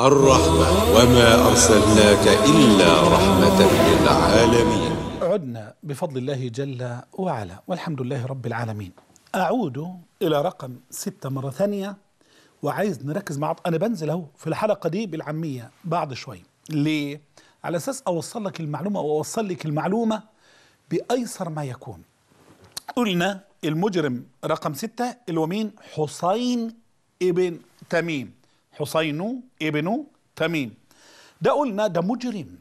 الرحمة وما أرسلناك إلا رحمة للعالمين عدنا بفضل الله جل وعلا والحمد لله رب العالمين أعود إلى رقم ستة مرة ثانية وعايز نركز مع أنا بنزل أهو في الحلقة دي بالعامية بعد شوي ليه؟ على أساس أوصل لك المعلومة وأوصل لك المعلومة بأيسر ما يكون قلنا المجرم رقم ستة اللي هو مين؟ حسين ابن تميم حسين ابن تميم ده قلنا ده مجرم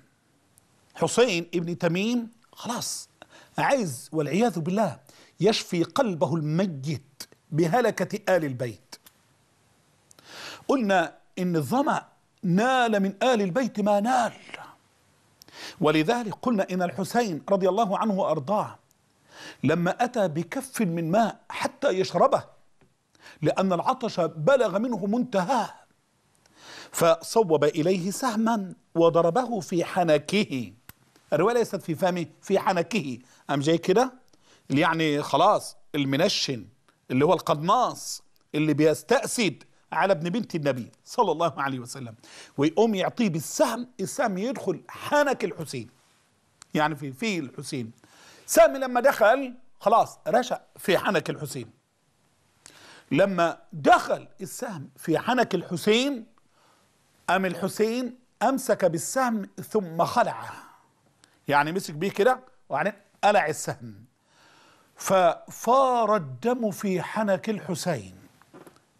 حسين ابن تميم خلاص عايز والعياذ بالله يشفي قلبه الميت بهلكة آل البيت قلنا إن الظمأ نال من آل البيت ما نال ولذلك قلنا إن الحسين رضي الله عنه وأرضاه لما أتى بكف من ماء حتى يشربه لأن العطش بلغ منه منتهاه فصوب إليه سهما وضربه في حنكه الرواية ليست في فمه في حنكه أم جاي كده اللي يعني خلاص المنشن اللي هو القناص اللي بيستأسد على ابن بنت النبي صلى الله عليه وسلم ويقوم يعطيه بالسهم السهم يدخل حنك الحسين يعني في في الحسين سامي لما دخل خلاص رشا في حنك الحسين لما دخل السهم في حنك الحسين أم الحسين أمسك بالسهم ثم خلعه يعني مسك بيه كده وبعدين قلع السهم ففار الدم في حنك الحسين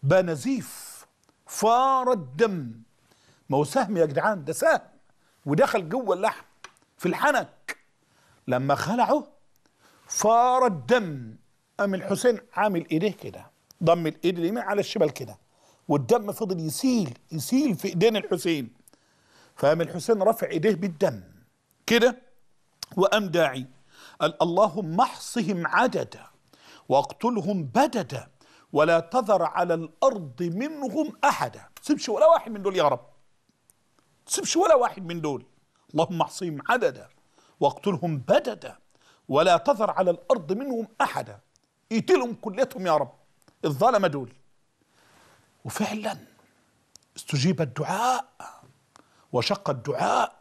بنزيف فار الدم ما هو سهم يا جدعان ده سهم ودخل جوه اللحم في الحنك لما خلعه فار الدم أم الحسين عامل ايديه كده ضم الايد اليمين على الشمال كده والدم فضل يسيل يسيل في ايدين الحسين فقام الحسين رفع ايديه بالدم كده وقام داعي قال اللهم احصهم عددا واقتلهم بددا ولا تذر على الارض منهم احدا تسيبش ولا واحد من دول يا رب تسيبش ولا واحد من دول اللهم احصهم عددا واقتلهم بددا ولا تذر على الارض منهم احدا اقتلهم كليتهم يا رب الظلمه دول وفعلا استجيب الدعاء وشق الدعاء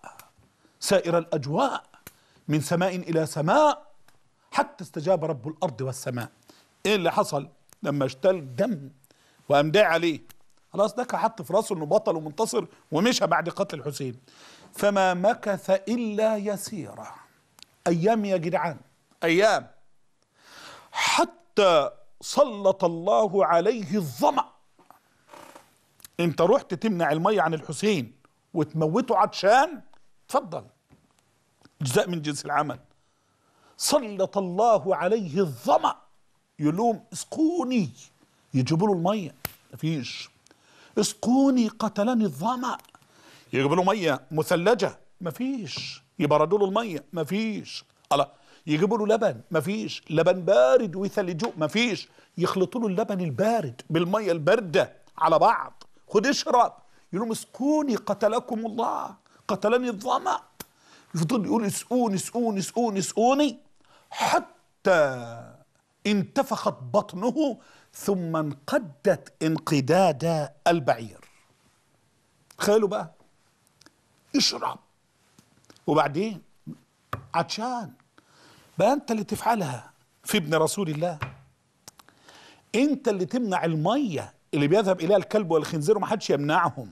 سائر الأجواء من سماء إلى سماء حتى استجاب رب الأرض والسماء إيه اللي حصل لما اشتل دم وقام عليه خلاص ده حط في راسه انه بطل ومنتصر ومشى بعد قتل الحسين فما مكث الا يسيرا ايام يا جدعان ايام حتى سلط الله عليه الظمأ انت رحت تمنع الميه عن الحسين وتموته عطشان تفضل جزاء من جنس العمل سلط الله عليه الظمأ يلوم اسقوني يجيبوا له الميه مفيش اسقوني قتلني الظمأ يجيبوا له ميه مثلجه مفيش يبردوا له الميه مفيش الله يجيبوا له لبن مفيش لبن بارد ويثلجوه مفيش يخلطوا له اللبن البارد بالميه البارده على بعض خد اشرب يقول لهم اسقوني قتلكم الله قتلني الظمأ يفضل يقول اسقوني اسقوني اسقوني اسقوني حتى انتفخت بطنه ثم انقدت انقداد البعير تخيلوا بقى اشرب وبعدين عطشان بقى انت اللي تفعلها في ابن رسول الله انت اللي تمنع الميه اللي بيذهب إليها الكلب والخنزير ومحدش يمنعهم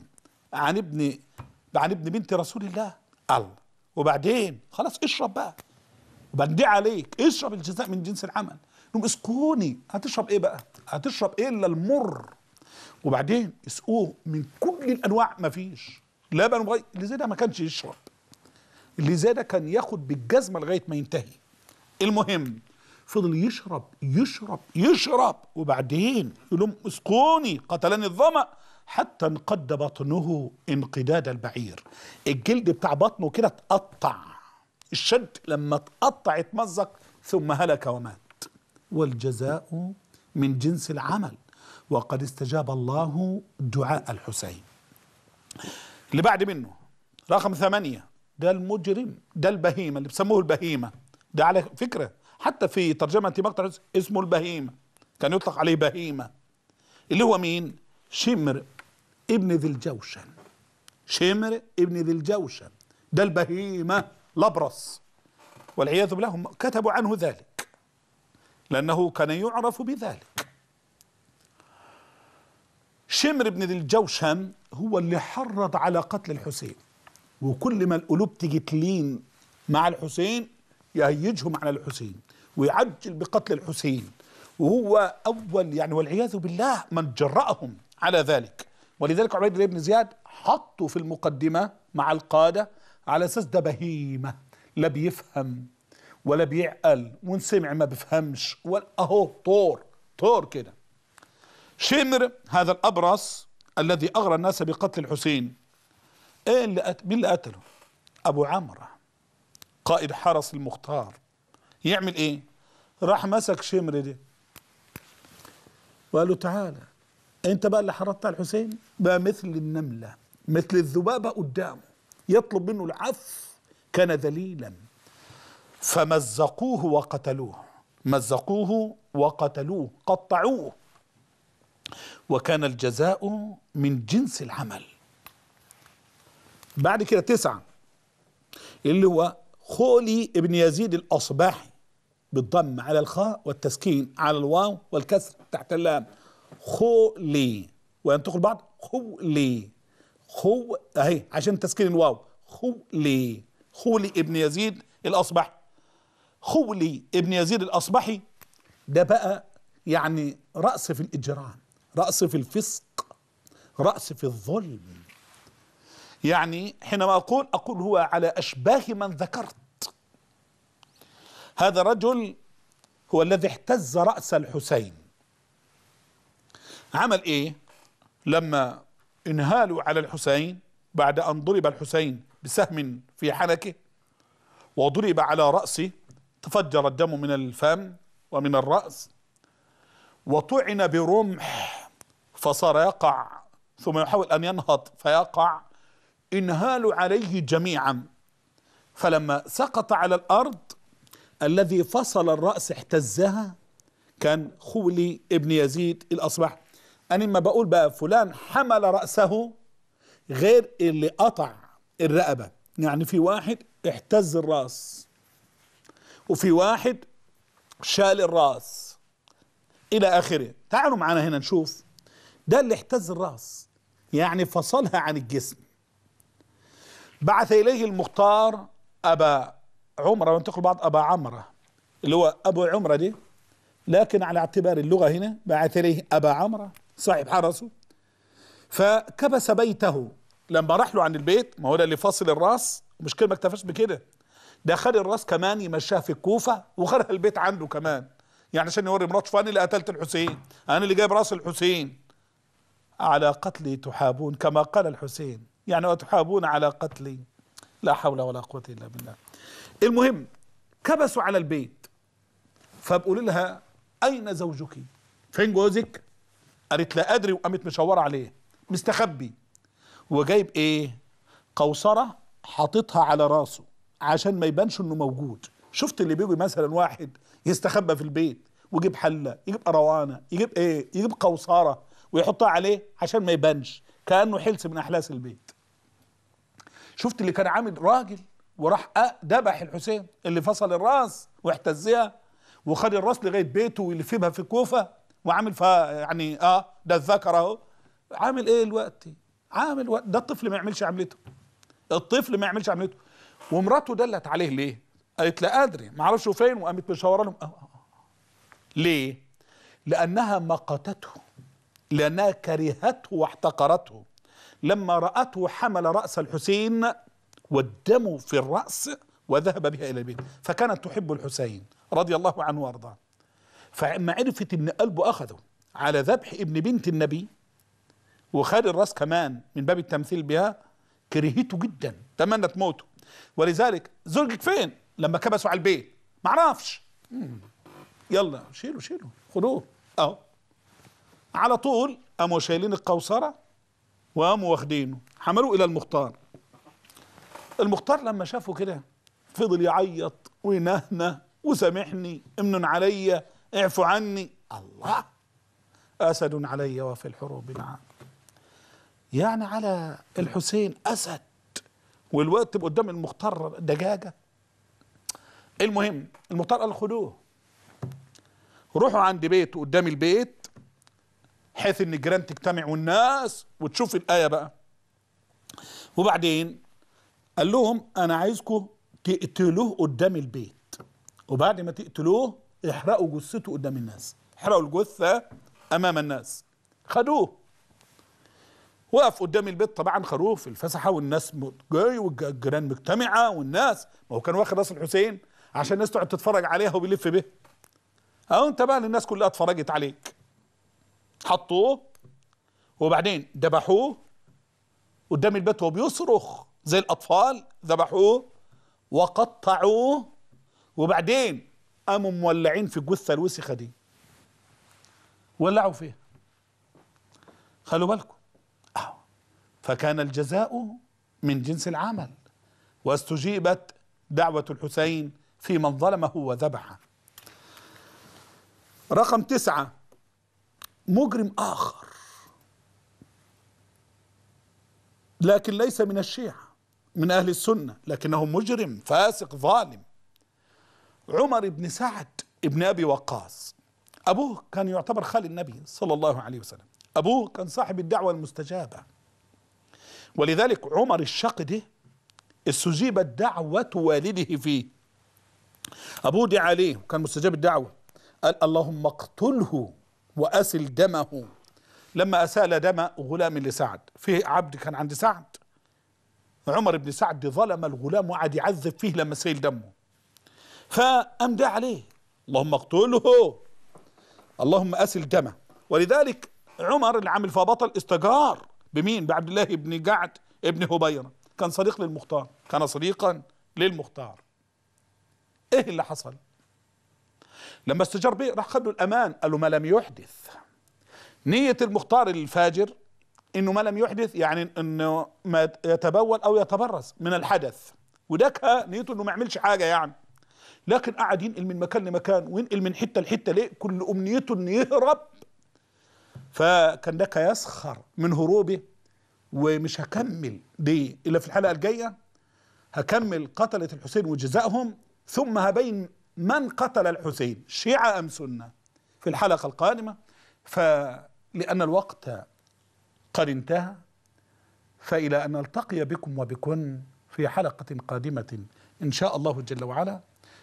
عن ابن عن ابن بنت رسول الله الله وبعدين خلاص اشرب بقى وبندي عليك اشرب الجزاء من جنس العمل نقوم اسقوني هتشرب ايه بقى هتشرب ايه الا المر وبعدين اسقوه من كل الانواع ما فيش لبن وغي... اللي زي ده ما كانش يشرب اللي زي ده كان ياخد بالجزمه لغايه ما ينتهي المهم فضل يشرب يشرب يشرب وبعدين يقول اسقوني قتلني الظمأ حتى انقد بطنه انقداد البعير الجلد بتاع بطنه كده اتقطع الشد لما اتقطع اتمزق ثم هلك ومات والجزاء من جنس العمل وقد استجاب الله دعاء الحسين اللي بعد منه رقم ثمانية ده المجرم ده البهيمة اللي بسموه البهيمة ده على فكرة حتى في ترجمة مقطع اسمه البهيمة كان يطلق عليه بهيمة اللي هو مين شمر ابن ذي الجوشن شمر ابن ذي الجوشن ده البهيمة الأبرص والعياذ بالله هم كتبوا عنه ذلك لأنه كان يعرف بذلك شمر بن ذي الجوشن هو اللي حرض على قتل الحسين وكل ما القلوب تيجي تلين مع الحسين يهيجهم على الحسين ويعجل بقتل الحسين وهو أول يعني والعياذ بالله من جرأهم على ذلك ولذلك عبيد الله بن زياد حطه في المقدمة مع القادة على أساس ده بهيمة لا بيفهم ولا بيعقل ونسمع ما بفهمش أهو طور طور كده شمر هذا الأبرص الذي أغرى الناس بقتل الحسين ايه اللي قتل؟ مين اللي قتله؟ أبو عمرو قائد حرس المختار يعمل ايه راح مسك شمر دي وقال له تعالى انت بقى اللي حرضت على الحسين بقى مثل النملة مثل الذبابة قدامه يطلب منه العف كان ذليلا فمزقوه وقتلوه مزقوه وقتلوه قطعوه وكان الجزاء من جنس العمل بعد كده تسعة اللي هو خولي ابن يزيد الأصباحي بالضم على الخاء والتسكين على الواو والكسر تحت اللام خولي وينطقوا البعض خولي خو اهي عشان تسكين الواو خولي خولي ابن يزيد الاصبحي خولي ابن يزيد الاصبحي ده بقى يعني راس في الاجرام راس في الفسق راس في الظلم يعني حينما اقول اقول هو على اشباه من ذكرت هذا رجل هو الذي احتز رأس الحسين عمل ايه لما انهالوا على الحسين بعد ان ضرب الحسين بسهم في حنكه وضرب على رأسه تفجر الدم من الفم ومن الرأس وطعن برمح فصار يقع ثم يحاول أن ينهض فيقع انهالوا عليه جميعا فلما سقط على الأرض الذي فصل الرأس احتزها كان خولي ابن يزيد الأصبح أنا ما بقول بقى فلان حمل رأسه غير اللي قطع الرقبة يعني في واحد احتز الراس وفي واحد شال الراس إلى آخره تعالوا معنا هنا نشوف ده اللي احتز الراس يعني فصلها عن الجسم بعث إليه المختار أبا عمره وينتقل بعض أبا عمرة اللي هو أبو عمرة دي لكن على اعتبار اللغة هنا بعث إليه أبا عمرة صاحب حرسه فكبس بيته لما راح له عن البيت ما هو ده اللي فاصل الراس مش كده ما اكتفاش بكده ده خد الراس كمان يمشاه في الكوفة وخدها البيت عنده كمان يعني عشان يوري مراته فأنا اللي قتلت الحسين أنا اللي جايب راس الحسين على قتلي تحابون كما قال الحسين يعني وتحابون على قتلي لا حول ولا قوة إلا بالله المهم كبسوا على البيت فبقول لها اين زوجك فين جوزك قالت لا ادري وقامت مشوره عليه مستخبي وجايب ايه قوصره حاططها على راسه عشان ما يبانش انه موجود شفت اللي بيجي مثلا واحد يستخبى في البيت ويجيب حله يجيب قروانه يجيب ايه يجيب قوصره ويحطها عليه عشان ما يبانش كانه حلس من احلاس البيت شفت اللي كان عامل راجل وراح ذبح الحسين اللي فصل الراس واحتزها وخد الراس لغايه بيته واللي فيبها في الكوفه وعامل فيها يعني اه ده الذكر اهو عامل ايه الوقت عامل وقت ده الطفل ما يعملش عملته الطفل ما يعملش عملته ومراته دلت عليه ليه قالت لا ادري ما اعرفش فين وقامت مشوره لهم أه،, أه،, آه. ليه لانها مقتته لانها كرهته واحتقرته لما راته حمل راس الحسين والدم في الرأس وذهب بها إلى البيت فكانت تحب الحسين رضي الله عنه وأرضاه فلما عرفت ان قلبه أخذه على ذبح ابن بنت النبي وخال الراس كمان من باب التمثيل بها كرهته جدا تمنت موته ولذلك زوجك فين لما كبسوا على البيت معرفش يلا شيلوا شيلوا خدوه اهو على طول قاموا شايلين القوصره وقاموا واخدينه حملوه الى المختار المختار لما شافه كده فضل يعيط وينهنى وسامحني امن علي اعفو عني الله اسد علي وفي الحروب نعم يعني على الحسين اسد والوقت تبقى قدام المختار دجاجه المهم المختار قال خدوه روحوا عند بيت قدام البيت حيث ان الجيران تجتمع والناس وتشوف الايه بقى وبعدين قال لهم انا عايزكم تقتلوه قدام البيت وبعد ما تقتلوه احرقوا جثته قدام الناس احرقوا الجثه امام الناس خدوه وقف قدام البيت طبعا خروف الفسحه والناس جاي والجيران مجتمعه والناس ما هو كان واخد راس الحسين عشان الناس تقعد تتفرج عليها وبيلف به اهو انت بقى الناس كلها اتفرجت عليك حطوه وبعدين ذبحوه قدام البيت وهو بيصرخ زي الأطفال ذبحوه وقطعوه وبعدين قاموا مولعين في الجثة الوسخة دي ولعوا فيها خلوا بالكم آه. فكان الجزاء من جنس العمل واستجيبت دعوة الحسين في من ظلمه وذبحه رقم تسعة مجرم آخر لكن ليس من الشيعة من أهل السنة لكنه مجرم فاسق ظالم عمر بن سعد بن أبي وقاص أبوه كان يعتبر خال النبي صلى الله عليه وسلم أبوه كان صاحب الدعوة المستجابة ولذلك عمر الشقدي استجيبت دعوة والده فيه أبوه دعا عليه وكان مستجاب الدعوة قال اللهم اقتله وأسل دمه لما أسال دم غلام لسعد في عبد كان عند سعد عمر بن سعد ظلم الغلام وقعد يعذب فيه لما سيل دمه فقام عليه اللهم اقتله اللهم اسل دمه ولذلك عمر اللي عامل فبطل استجار بمين بعبد الله بن جعد ابن هبيره كان صديق للمختار كان صديقا للمختار ايه اللي حصل لما استجار به راح خد له الامان قال له ما لم يحدث نية المختار الفاجر انه ما لم يحدث يعني انه ما يتبول او يتبرز من الحدث وده نيته انه ما يعملش حاجه يعني لكن قعد ينقل من مكان لمكان وينقل من حته لحته ليه كل امنيته انه يهرب فكان ده يسخر من هروبه ومش هكمل دي الا في الحلقه الجايه هكمل قتله الحسين وجزائهم ثم هبين من قتل الحسين شيعه ام سنه في الحلقه القادمه فلان الوقت قد انتهى فإلى أن نلتقي بكم وبكن في حلقة قادمة إن شاء الله جل وعلا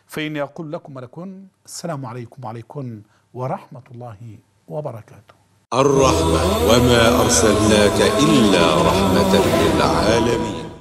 فإن يقول لكم ولكن السلام عليكم وعليكم ورحمة الله وبركاته الرحمة وما أرسلناك إلا رحمة للعالمين